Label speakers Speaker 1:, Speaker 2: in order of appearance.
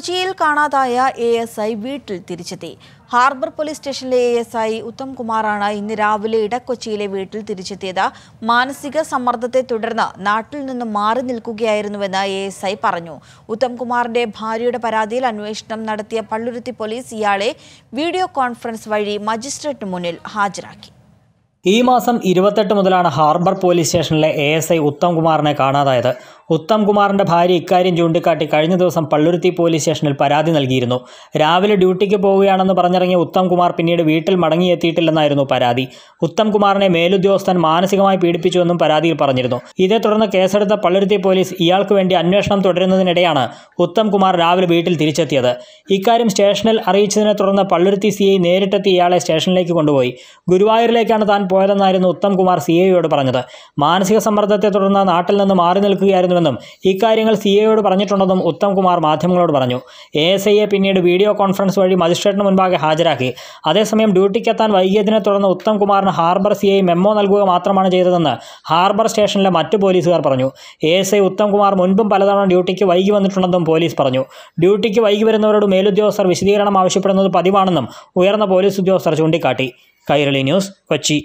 Speaker 1: കൊച്ചിയിൽ കാണാതായ A S I വീട്ടിൽ തിരിച്ചെത്തി ഹാർബർ പോലീസ് സ്റ്റേഷനിലെ എ എസ് ഐ ഉത്തംകുമാറാണ് ഇന്ന് രാവിലെ ഇടക്കൊച്ചിയിലെ വീട്ടിൽ തിരിച്ചെത്തിയത് മാനസിക സമ്മർദ്ദത്തെ തുടർന്ന് നാട്ടിൽ നിന്ന് മാറി നിൽക്കുകയായിരുന്നുവെന്ന് എ എസ് ഐ പറഞ്ഞു ഉത്തംകുമാറിന്റെ ഭാര്യയുടെ പരാതിയിൽ അന്വേഷണം നടത്തിയ പള്ളുരുത്തി പോലീസ് ഇയാളെ വീഡിയോ കോൺഫറൻസ് വഴി മജിസ്ട്രേറ്റിന് മുന്നിൽ ഹാജരാക്കി
Speaker 2: ഈ മാസം ഇരുപത്തെട്ട് മുതലാണ് ഹാർബർ പോലീസ് സ്റ്റേഷനിലെ എ എസ് ഐ ഉത്തംകുമാറിനെ കാണാതായത് ഉത്തംകുമാറിന്റെ ഭാര്യ ഇക്കാര്യം ചൂണ്ടിക്കാട്ടി കഴിഞ്ഞ ദിവസം പള്ളുരുത്തി പോലീസ് സ്റ്റേഷനിൽ പരാതി നൽകിയിരുന്നു രാവിലെ ഡ്യൂട്ടിക്ക് പോവുകയാണെന്ന് പറഞ്ഞിറങ്ങിയ ഉത്തംകുമാർ പിന്നീട് വീട്ടിൽ മടങ്ങിയെത്തിയിട്ടില്ലെന്നായിരുന്നു പരാതി ഉത്തംകുമാറിനെ മേലുദ്യോഗസ്ഥൻ മാനസികമായി പീഡിപ്പിച്ചുവെന്നും പരാതിയിൽ പറഞ്ഞിരുന്നു ഇതേ തുടർന്ന് കേസെടുത്ത പള്ളുരുത്തി പോലീസ് ഇയാൾക്ക് വേണ്ടി അന്വേഷണം തുടരുന്നതിനിടെയാണ് ഉത്തംകുമാർ രാവിലെ വീട്ടിൽ തിരിച്ചെത്തിയത് ഇക്കാര്യം സ്റ്റേഷനിൽ അറിയിച്ചതിനെ തുടർന്ന് പള്ളുരുത്തി സി ഐ നേരിട്ടെത്തി ഇയാളെ സ്റ്റേഷനിലേക്ക് കൊണ്ടുപോയി ഗുരുവായൂരിലേക്കാണ് താൻ പോയതെന്നായിരുന്നു ഉത്തംകുമാർ സി ഐയോട് പറഞ്ഞത് മാനസിക സമ്മർദ്ദത്തെ തുടർന്ന് നാട്ടിൽ നിന്ന് മാറി നിൽക്കുകയായിരുന്നു നൽകുമെന്നും ഇക്കാര്യങ്ങൾ സി എയോട് പറഞ്ഞിട്ടുണ്ടെന്നും ഉത്തംകുമാർ മാധ്യമങ്ങളോട് പറഞ്ഞു എ എസ് ഐയെ പിന്നീട് വീഡിയോ കോൺഫറൻസ് വഴി മജിസ്ട്രേറ്റിന് മുൻപാകെ ഹാജരാക്കി അതേസമയം ഡ്യൂട്ടിക്കെത്താൻ വൈകിയതിനെ തുടർന്ന് ഉത്തംകുമാറിന് ഹാർബർ സി ഐ മെമ്മോ നൽകുക മാത്രമാണ് ചെയ്തതെന്ന് ഹാർബർ സ്റ്റേഷനിലെ മറ്റ് പോലീസുകാർ പറഞ്ഞു എ എസ് ഐ ഉത്തംകുമാർ മുൻപും പലതവണ ഡ്യൂട്ടിക്ക് വൈകി വന്നിട്ടുണ്ടെന്നും പോലീസ് പറഞ്ഞു ഡ്യൂട്ടിക്ക് വൈകി വരുന്നവരോട് മേലുദ്യോഗസ്ഥർ വിശദീകരണം ആവശ്യപ്പെടുന്നത് പതിവാണെന്നും ഉയർന്ന പോലീസ് ഉദ്യോഗസ്ഥർ ചൂണ്ടിക്കാട്ടി കൈരളി ന്യൂസ് കൊച്ചി